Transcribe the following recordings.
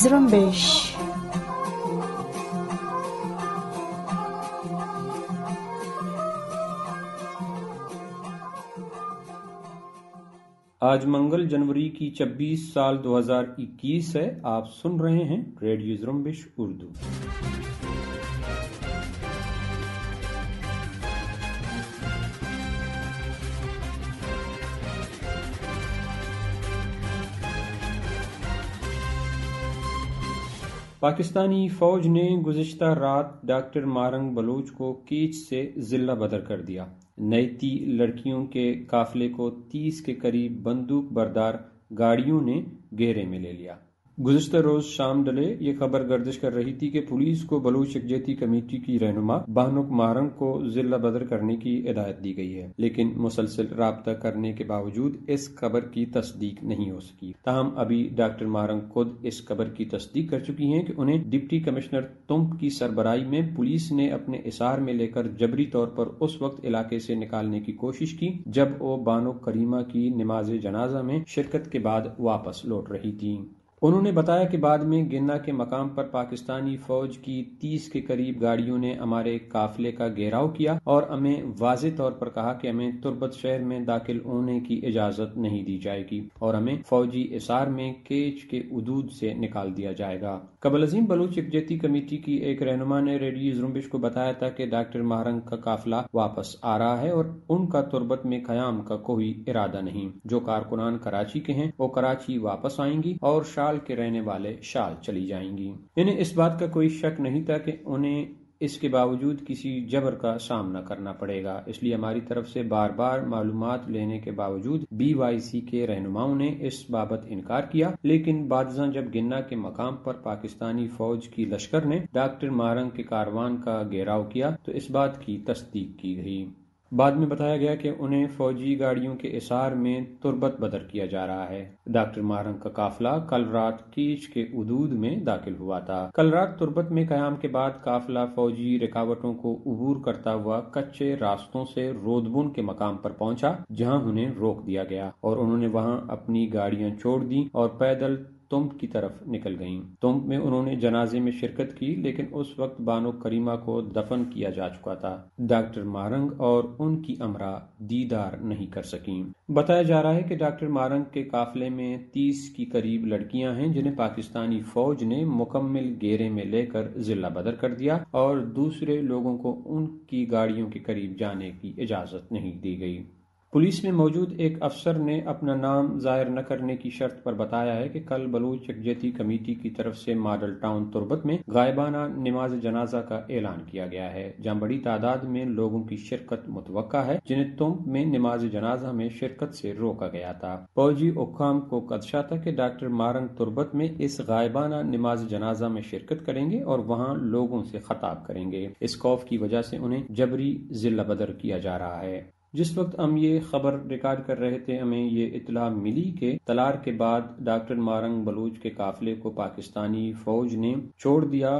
Zrumbish. आज मंगल जनवरी की 26 साल 2021 है आप सुन रहे हैं रेडियो जुम्बिश उर्दू पाकिस्तानी फौज ने गुजशत रात डॉक्टर मारंग बलूच को कीच से ज़िला बदर कर दिया नैती लड़कियों के काफिले को तीस के करीब बंदूक बरदार गाड़ियों ने घेरे में ले लिया गुजशत रोज शाम डले ये खबर गर्दिश कर रही थी कि पुलिस को बलूच यकजहती कमेटी की रहनुमा बहनुक मारंग को जिला बदर करने की हिदायत दी गई है लेकिन मुसलसल रबता करने के बावजूद इस खबर की तस्दीक नहीं हो सकी तहम अभी डॉक्टर मारंग खुद इस खबर की तस्दीक कर चुकी है की उन्हें डिप्टी कमिश्नर तुम की सरबराई में पुलिस ने अपने इशार में लेकर जबरी तौर पर उस वक्त इलाके ऐसी निकालने की कोशिश की जब वो बानो करीमा की नमाज जनाजा में शिरकत के बाद वापस लौट रही थी उन्होंने बताया कि बाद में गिन्ना के मकाम पर पाकिस्तानी फौज की तीस के करीब गाड़ियों ने हमारे काफिले का घेराव किया और हमें वाज तौर पर कहा कि हमें तुरबत शहर में दाखिल होने की इजाजत नहीं दी जाएगी और हमें फौजी इसार में केच के उदूद से निकाल दिया जाएगा कबल अजीम बलूच यकजहती कमेटी की एक रहनुमा ने रेडियो जुम्बिश को बताया था कि डॉक्टर महारंग का काफिला वापस आ रहा है और उनका तुरबत में खयाम का कोई इरादा नहीं जो कारकुनान कराची के हैं वो कराची वापस आएंगी और शाह नैनीताल के रहने वाले शाल चली जाएंगी इन्हें इस बात का कोई शक नहीं था कि उन्हें इसके बावजूद किसी जबर का सामना करना पड़ेगा इसलिए हमारी तरफ से बार बार मालूम लेने के बावजूद सी के रहनुमाओं ने इस बाबत इनकार किया लेकिन बादजा जब गिन्ना के मकाम पर पाकिस्तानी फौज की लश्कर ने डॉक्टर मारंग के कारवान का घेराव किया तो इस बात की तस्दीक की गई बाद में बताया गया कि उन्हें फौजी गाड़ियों के इशार में तुरबत बदर किया जा रहा है डॉक्टर मारंग का काफिला कल रात कीच के उदूद में दाखिल हुआ था कल रात तुरबत में क्याम के बाद काफिला फौजी रिकावटों को अबूर करता हुआ कच्चे रास्तों से रोदबुन के मकाम पर पहुंचा जहां उन्हें रोक दिया गया और उन्होंने वहां अपनी गाड़ियां छोड़ दी और पैदल तुम्ब की तरफ निकल गईं। तुम्ब में उन्होंने जनाजे में शिरकत की लेकिन उस वक्त बानो करीमा को दफन किया जा चुका था डॉक्टर मारंग और उनकी अमरा दीदार नहीं कर सकी बताया जा रहा है कि डॉक्टर मारंग के काफिले में तीस की करीब लड़कियां हैं जिन्हें पाकिस्तानी फौज ने मुकम्मल घेरे में लेकर जिला बदर कर दिया और दूसरे लोगों को उनकी गाड़ियों के करीब जाने की इजाजत नहीं दी गई पुलिस में मौजूद एक अफसर ने अपना नाम जाहिर न करने की शर्त पर बताया है कि कल बलूच यकजहती कमेटी की तरफ से मॉडल टाउन तुरबत में गायबाना नमाज जनाजा का ऐलान किया गया है जहां बड़ी तादाद में लोगों की शिरकत मुतव है जिन्हें तुम में नमाज जनाजा में शिरकत से रोका गया था फौजी उकाम को खदशा था कि डॉक्टर मारन तुरबत में इस गायबाना नमाज जनाजा में शिरकत करेंगे और वहाँ लोगों से खताब करेंगे इस खौफ की वजह से उन्हें जबरी जिला बदर किया जा रहा है जिस वक्त हम ये खबर रिकॉर्ड कर रहे थे हमें ये इतला मिली कि तलार के बाद डॉक्टर मारंग बलूच के काफिले को पाकिस्तानी फौज ने छोड़ दिया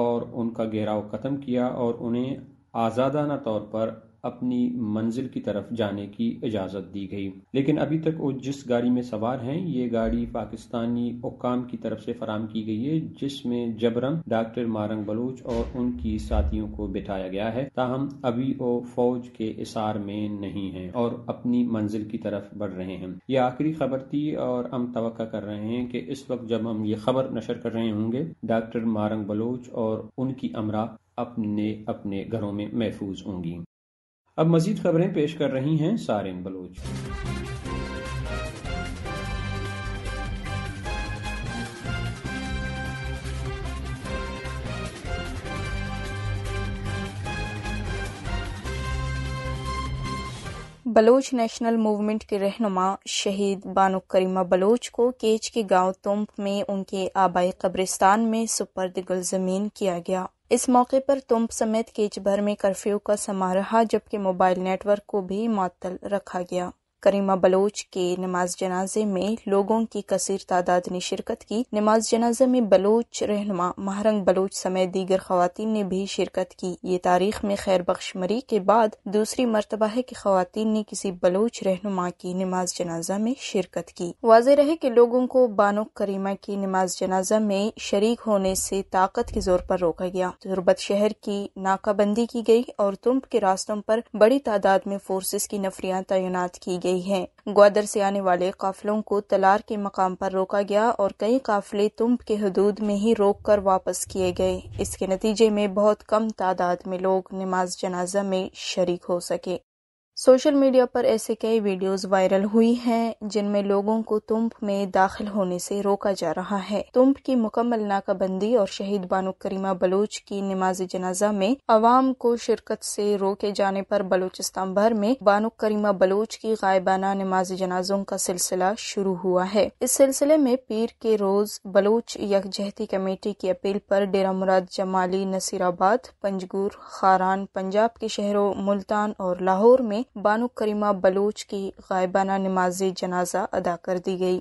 और उनका घेराव ख़त्म किया और उन्हें आज़ादाना तौर पर अपनी मंजिल की तरफ जाने की इजाज़त दी गई लेकिन अभी तक वो जिस गाड़ी में सवार हैं ये गाड़ी पाकिस्तानी हुकाम की तरफ से फराम की गई है जिसमें जबरन डॉक्टर मारंग बलोच और उनकी साथियों को बिठाया गया है ताहम अभी वो फौज के इसार में नहीं है और अपनी मंजिल की तरफ बढ़ रहे हैं ये आखिरी खबर थी और हम तो कर रहे हैं कि इस वक्त जब हम ये खबर नशर कर रहे होंगे डॉक्टर मारंग बलोच और उनकी अमरा अपने अपने घरों में महफूज होंगी अब मजीद खबरें पेश कर रही हैं सारिन बलोच बलोच नेशनल मूवमेंट के रहनुमा शहीद बानो करीमा बलोच को केच के गांव तुम्प में उनके आबाई कब्रिस्तान में सुपर्द गुलजमीन किया गया इस मौके पर तुम्प समेत केचभर में कर्फ्यू का समा रहा जबकि मोबाइल नेटवर्क को भी मअतल रखा गया करीमा बलोच के नमाज जनाजे में लोगों की कसर तादाद ने शिरकत की नमाज जनाजे में बलोच रहनुमा महरंग बलोच समेत दीगर खातन ने भी शिरकत की ये तारीख में खैर मरी के बाद दूसरी मरतबा है की खातन ने किसी बलोच रहनुमा की नमाज जनाजा में शिरकत की वाज रहे की लोगों को बानो करीमा की नमाज जनाजा में शरीक होने से ताकत के जोर पर रोका गया गुरबत शहर की नाकाबंदी की गई और तुम्प के रास्तों पर बड़ी तादाद में फोर्सेस की नफरियां तैनात की गई गई है ग्वादर से आने वाले काफिलों को तलार के मकाम पर रोका गया और कई काफिले तुम्ब के हदूद में ही रोक कर वापस किए गए इसके नतीजे में बहुत कम तादाद में लोग नमाज जनाजा में शरीक हो सके सोशल मीडिया पर ऐसे कई वीडियोस वायरल हुई हैं जिनमें लोगों को तुम्प में दाखिल होने से रोका जा रहा है तुम्प की मुकम्मल नाकाबंदी और शहीद बानो करीमा बलूच की नमाज जनाजा में अवाम को शिरकत से रोके जाने पर बलूचिस्तान भर में बानो करीमा बलोच की गायबाना नमाज जनाजों का सिलसिला शुरू हुआ है इस सिलसिले में पीर के रोज बलूच यकजहती कमेटी की अपील पर डेरा मुराद जमाली नसीराबाद पंजगुर खारान पंजाब के शहरों मुल्तान और लाहौर में बानो करीमा बलोच की गायबाना नमाज जनाजा अदा कर दी गई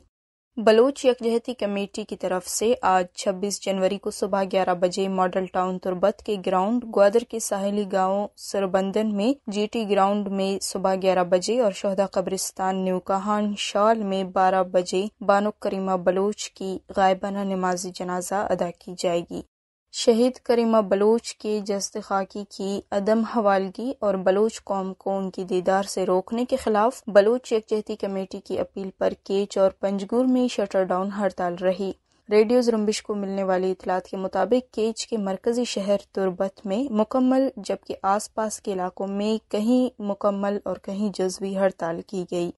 बलोच यकजहती कमेटी की तरफ से आज 26 जनवरी को सुबह 11 बजे मॉडल टाउन तुरबत के ग्राउंड ग्वादर के साहली गांव सरबंदन में जीटी ग्राउंड में सुबह 11 बजे और शहदा कब्रिस्तान न्यूकाहान शाल में 12 बजे बानो करीमा बलोच की गायबाना नमाज जनाजा अदा की जाएगी शहीद करीमा बलोच के जस्त खाकी की अदम हवालगी और बलोच कौम को उनकी दीदार से रोकने के खिलाफ बलोच यकजहती कमेटी की अपील पर केच और पंजगुर में शटर डाउन हड़ताल रही रेडियो जुम्बिश को मिलने वाली इतलात के मुताबिक केच के मरकजी शहर तुरबत में मुकम्मल जबकि आसपास के इलाकों में कहीं मुकम्मल और कहीं जज्वी हड़ताल की गई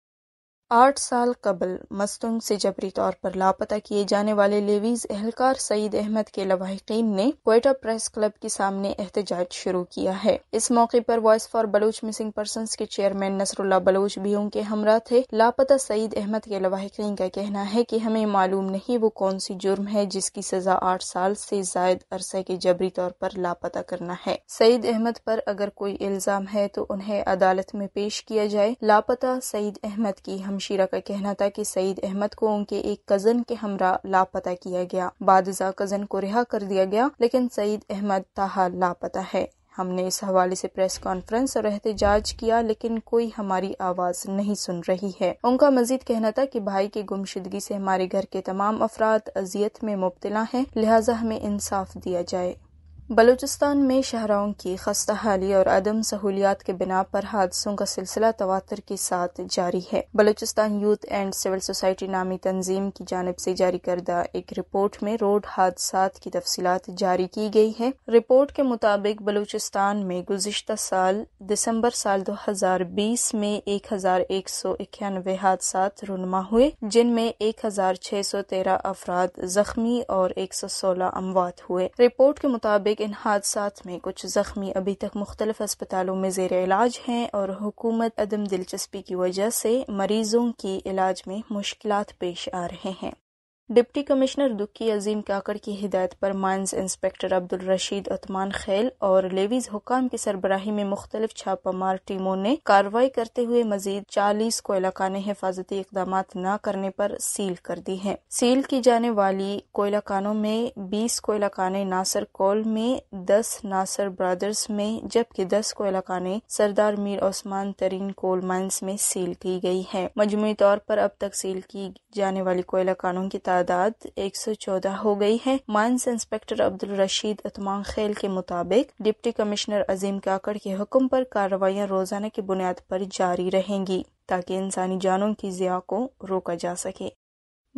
आठ साल कबल मस्तूंग से जबरी तौर पर लापता किए जाने वाले लेवीज एहलकार सईद अहमद के लवाहिकीन ने कोयटा प्रेस क्लब के सामने एहतजाज शुरू किया है इस मौके पर voice for Baloch missing person के चेयरमैन नसरुल्ला बलूच भी उनके हमरा थे लापता सईद अहमद के लवाहिकीन का कहना है की हमें मालूम नहीं वो कौन सी जुर्म है जिसकी सजा आठ साल से जायद अरसे के जबरी तौर पर लापता करना है सईद अहमद पर अगर कोई इल्जाम है तो उन्हें अदालत में पेश किया जाए लापता सईद अहमद की शमशीरा का कहना था कि सईद अहमद को उनके एक कजन के हमरा लापता किया गया बाद कजन को रिहा कर दिया गया लेकिन सईद अहमद ताहा लापता है हमने इस हवाले से प्रेस कॉन्फ्रेंस और एहतजाज किया लेकिन कोई हमारी आवाज नहीं सुन रही है उनका मजीद कहना था कि भाई की गुमशुदगी से हमारे घर के तमाम अफराद अजियत में मुबतला हैं लिहाजा हमें इंसाफ दिया जाए बलूचिस्तान में शहरों की खस्ता हाली और अदम सहूलियात के बिना पर हादसों का सिलसिला तवातर के साथ जारी है Balochistan youth and civil society नामी तंजीम की जानब ऐसी जारी करदा एक रिपोर्ट में रोड हादसा की तफसी जारी की गई है रिपोर्ट के मुताबिक बलूचिस्तान में गुजशत साल दिसम्बर साल दो हजार बीस में एक हजार एक सौ इक्यानवे हादसा रुनमा हुए जिनमें एक हजार छह सौ तेरह अफराद जख्मी और एक सौ सोलह अमवात हुए रिपोर्ट के मुताबिक एक इन में कुछ जख्मी अभी तक मुख्तलिफ अस्पतालों में जेर इलाज हैं और हुकूमत अदम दिलचस्पी की वजह से मरीजों की इलाज में मुश्किल पेश आ रहे हैं डिप्टी कमिश्नर दुक्की अजीम काकड़ की हिदायत पर माइंस इंस्पेक्टर अब्दुल रशीद उत्मान खेल और लेवीज हुकाम की सरबराही में मुख्तलिफ छापामार टीमों ने कार्रवाई करते हुए मजीद चालीस कोयला खाने हिफाजती इकदाम न करने पर सील कर दी है सील की जाने वाली कोयला खानों में बीस कोयला खाने नासर कोल में दस नासर ब्रदर्स में जबकि दस कोयला खाने सरदार मीर ओस्मान तरीन कोल माइन्स में सील की गई है मजमू तौर पर अब तक सील की जाने वाली कोयला खानों की तादाद एक सौ चौदह हो गई है माइंस इंस्पेक्टर अब्दुल रशीद अतमान खेल के मुताबिक डिप्टी कमिश्नर अजीम काकड़ के हुक्म पर कार्रवाइयाँ रोजाना की बुनियाद पर जारी रहेंगी ताकि इंसानी जानों की जिया को रोका जा सके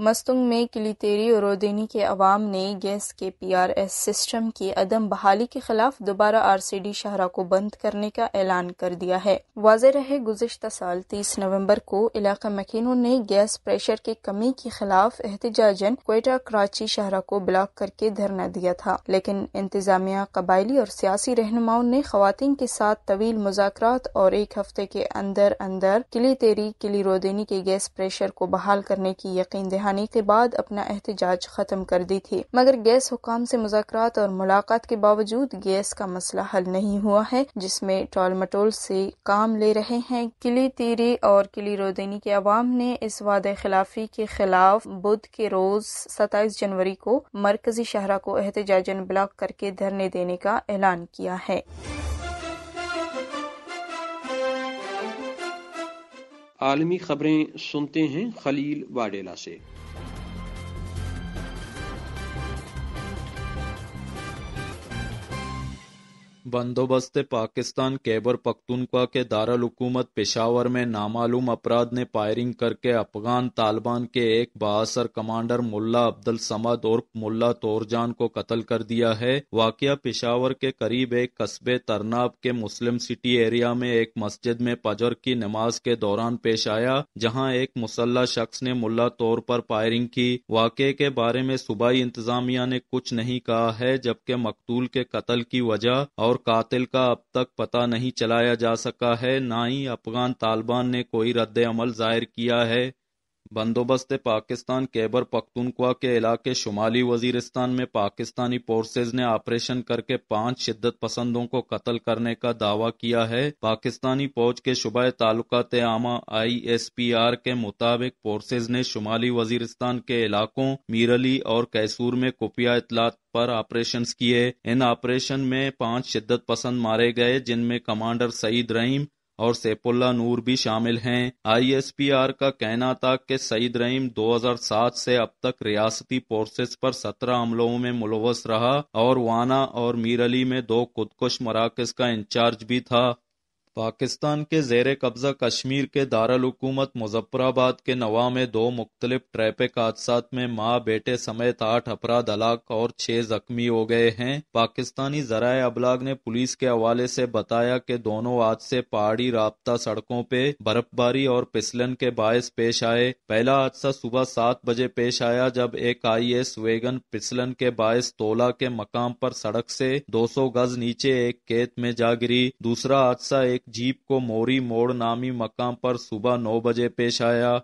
मस्तुंग में किलीतेरी और रोदेनी के अवाम ने गैस के पीआरएस सिस्टम की अदम बहाली के खिलाफ दोबारा आरसीडी शाहरा को बंद करने का ऐलान कर दिया है वाज रहे गुजशत साल तीस नवम्बर को इलाका मकीनों ने गैस प्रेशर की कमी के खिलाफ एहतजाजन कोयटा कराची शाहरा को ब्लॉक करके धरना दिया था लेकिन इंतजामिया कबायली और सियासी रहनुमाओं ने खातन के साथ तवील मुजात और एक हफ्ते के अंदर अंदर किली तेरी किली रोदेनी के गैस प्रेशर को बहाल करने की यकीन दहा बढ़ाने के बाद अपना एहतजाज खत्म कर दी थी मगर गैस हुकाम से मुजात और मुलाकात के बावजूद गैस का मसला हल नहीं हुआ है जिसमे टोल मटोल से काम ले रहे हैं किली तीरी और किली रोदेनी के अवाम ने इस वादे खिलाफी के खिलाफ बुध के रोज सताईस जनवरी को मरकजी शहरा को एहतजाजन ब्लॉक करके धरने देने का ऐलान किया है आलमी खबरें सुनते हैं खलील वाडेला से बंदोबस्त पाकिस्तान कैबर पख्तूनख्वा के हुकूमत पेशावर में नामालूम अपराध ने फायरिंग करके अफगान तालिबान के एक बासर कमांडर मुल्ला अब्दुल समद और मुल्ला तोरजान को कत्ल कर दिया है वाकया पेशावर के करीब एक कस्बे तरनाब के मुस्लिम सिटी एरिया में एक मस्जिद में फजर की नमाज के दौरान पेश आया जहाँ एक मुसल्ला शख्स ने मुला तौर पर फायरिंग की वाक के बारे में सूबाई इंतजामिया ने कुछ नहीं कहा है जबकि मकतूल के कत्ल की वजह और और कातिल का अब तक पता नहीं चलाया जा सका है ना ही अफगान तालिबान ने कोई रद्द अमल जाहिर किया है बंदोबस्त पाकिस्तान कैबर पख्तूनख्वा के इलाके शुमाली वजीरिस्तान में पाकिस्तानी फोर्सेज ने ऑपरेशन करके पांच शिद्दत पसंदों को कत्ल करने का दावा किया है पाकिस्तानी फौज के शुबा ताल्लुकात आमा आई एस पी आर के मुताबिक फोर्सेज ने शुमाली वजीरिस्तान के इलाकों मीरली और कैसूर में खुफिया इतलात पर ऑपरेशन किए इन ऑपरेशन में पांच शिद्दत पसंद मारे गए जिनमें कमांडर सईद रहीम और सैफुल्ला नूर भी शामिल हैं आईएसपीआर का कहना था कि सईद रहीम 2007 से अब तक रियासती फोर्सेस पर 17 हमलों में मुलवस रहा और वाना और मीरली में दो खुदकुश मराकज का इंचार्ज भी था पाकिस्तान के जेर कब्जा कश्मीर के दारकूमत मुजफ्फराबाद के नवा में दो मुख्तलिफ ट्रैफिक हादसा में माँ बेटे समेत आठ अपराध हलाक और छह जख्मी हो गए हैं पाकिस्तानी जराये अबलाग ने पुलिस के हवाले से बताया कि दोनों हादसे पहाड़ी रबता सड़कों पे बर्फबारी और पिसलन के बायस पेश आए पहला हादसा सुबह सात बजे पेश आया जब एक आई एस वेगन पिसलन के बायस तोला के मकाम पर सड़क से दो सौ गज नीचे एक खेत में जा गिरी दूसरा हादसा एक जीप को मोरी मोड़ नामी मकाम पर सुबह नौ बजे पेश आया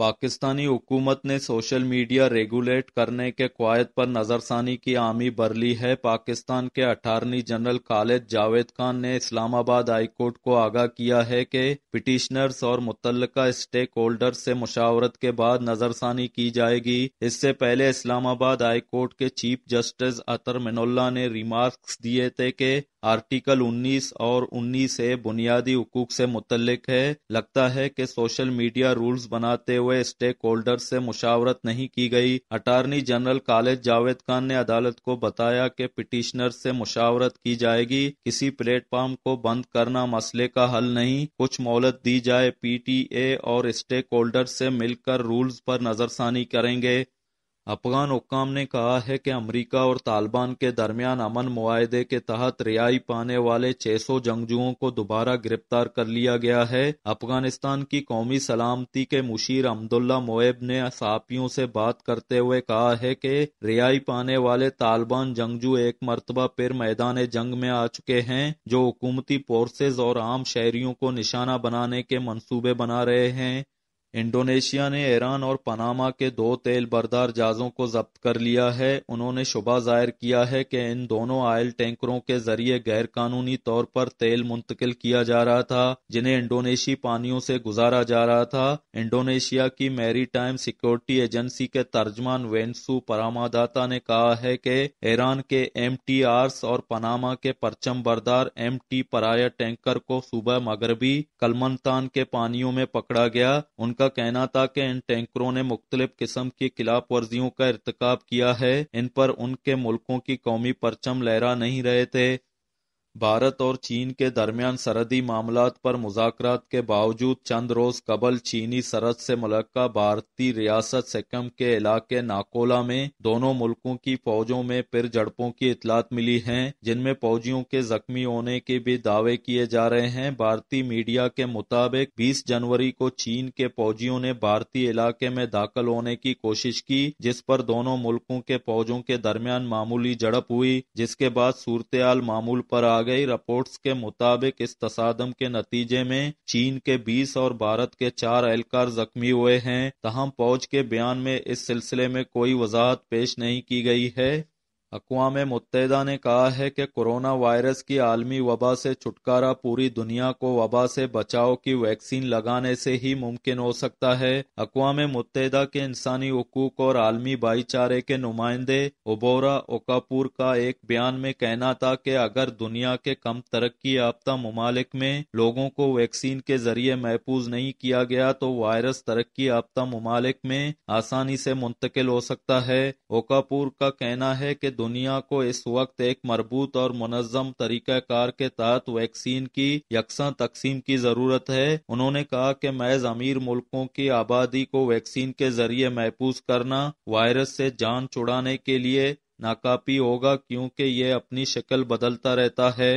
पाकिस्तानी हुकूमत ने सोशल मीडिया रेगुलेट करने के कवायद पर नज़रसानी की आमी भर ली है पाकिस्तान के अटारनी जनरल खालिद जावेद खान ने इस्लामाबाद हाईकोर्ट को आगाह किया है कि पिटिशनर्स और मुतल स्टेक होल्डर से मुशावरत के बाद नज़रसानी की जाएगी इससे पहले इस्लामाबाद हाईकोर्ट के चीफ जस्टिस अतर मिनोल्ला ने रिमार्क दिए थे कि आर्टिकल 19 और 19 से बुनियादी हकूक से मुतलिक है लगता है कि सोशल मीडिया रूल्स बनाते हुए स्टेक होल्डर से मुशावरत नहीं की गई अटारनी जनरल कालेज जावेद खान ने अदालत को बताया कि पिटिशनर से मुशावरत की जाएगी किसी प्लेटफॉर्म को बंद करना मसले का हल नहीं कुछ मोहलत दी जाए पीटीए और स्टेक होल्डर से मिलकर रूल्स पर नजरसानी करेंगे अफगान हुकाम ने कहा है कि अमरीका और तालिबान के दरमियान अमन मुआदे के तहत रिहाई पाने वाले 600 जंगजुओं को दोबारा गिरफ्तार कर लिया गया है अफगानिस्तान की कौमी सलामती के मुशीर अमदुल्ला मोएब ने सहाफियों से बात करते हुए कहा है कि रिहाई पाने वाले तालिबान जंगजू एक मरतबा फिर मैदान जंग में आ चुके हैं जो हुकूमती फोर्सेज और आम शहरियों को निशाना बनाने के मनसूबे बना रहे हैं इंडोनेशिया ने ईरान और पनामा के दो तेल बरदार जहाज़ों को जब्त कर लिया है उन्होंने शुबा जाहिर किया है कि इन दोनों आयल टैंकरों के जरिए गैर कानूनी तौर पर तेल मुंतकिल किया जा रहा था जिन्हें इंडोनेशी पानियों से गुजारा जा रहा था इंडोनेशिया की मैरी टाइम सिक्योरिटी एजेंसी के तर्जमान वेंसु परामादाता ने कहा है कि ईरान के एम टी आर्स और पनामा के परचम बरदार एम टी पराया टैंकर को सुबह मगरबी कलमंतान के पानियों में पकड़ा गया उनका का कहना था कि इन टैंकरों ने मुख्तलिफ किस्म की खिलाफ वर्जियों का इरतकब किया है इन पर उनके मुल्कों की कौमी परचम लहरा नहीं रहे थे भारत और चीन के दरमियान सरहदी मामला पर मुजाकर के बावजूद चंद रोज कबल चीनी सरहद से मुलक्का भारतीय रियासत सिक्किम के इलाके नाकोला में दोनों मुल्कों की फौजों में फिर झड़पों की इतलात मिली है जिनमें फौजियों के जख्मी होने के भी दावे किए जा रहे हैं भारतीय मीडिया के मुताबिक बीस जनवरी को चीन के फौजियों ने भारतीय इलाके में दाखिल होने की कोशिश की जिस पर दोनों मुल्कों के फौजों के दरमियान मामूली झड़प हुई जिसके बाद सूरत मामूल पर आ गई रिपोर्ट्स के मुताबिक इस तसादम के नतीजे में चीन के 20 और भारत के चार एहलकार जख्मी हुए हैं तहम फौज के बयान में इस सिलसिले में कोई वजाहत पेश नहीं की गई है अकवा मुत्तदा ने कहा है कि कोरोना वायरस की आलमी वबा से छुटकारा पूरी दुनिया को वबा से बचाव की वैक्सीन लगाने से ही मुमकिन हो सकता है अकवा मुतहदा के इंसानी हकूक और आलमी भाईचारे के नुमाइंदे ओबोरा ओकापुर का एक बयान में कहना था कि अगर दुनिया के कम तरक्की याफ्ता ममालिक में लोगों को वैक्सीन के जरिए महफूज नहीं किया गया तो वायरस तरक्की याफ्ता ममालिक में आसानी से मुंतकिल हो सकता है ओकापुर का कहना है कि दुनिया को इस वक्त एक मरबूत और मनजम तरीक़ाकार के तहत वैक्सीन की यकसा तकसीम की ज़रूरत है उन्होंने कहा कि महज अमीर मुल्कों की आबादी को वैक्सीन के जरिए महफूज करना वायरस से जान छुड़ाने के लिए नाकाफी होगा क्योंकि ये अपनी शक्ल बदलता रहता है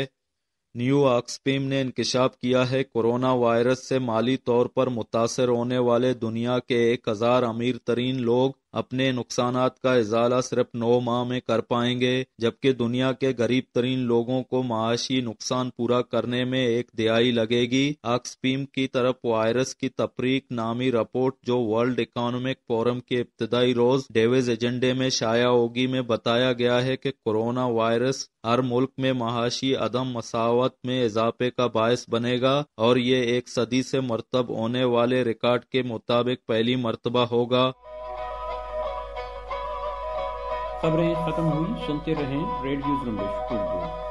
न्यू ऑक्सपिम ने इंकशाफ किया है कोरोना वायरस से माली तौर पर मुतासर होने वाले दुनिया के एक हज़ार अमीर तरीन लोग अपने नुकसान का इजाला सिर्फ नौ माह में कर पाएंगे जबकि दुनिया के गरीब तरीन लोगों को माशी नुकसान पूरा करने में एक दिहाई लगेगी ऑक्सफीम की तरफ वायरस की तफरीक नामी रिपोर्ट जो वर्ल्ड इकोनॉमिक फोरम के इब्तदाई रोज डेविज एजेंडे में शाया होगी में बताया गया है की कोरोना वायरस हर मुल्क में महाशी अदम मसावत में इजाफे का बायस बनेगा और ये एक सदी से मरतब होने वाले रिकॉर्ड के मुताबिक पहली मरतबा होगा खबरें खत्म हुई सुनते रहें रेडियो जुम्बिश उर्दू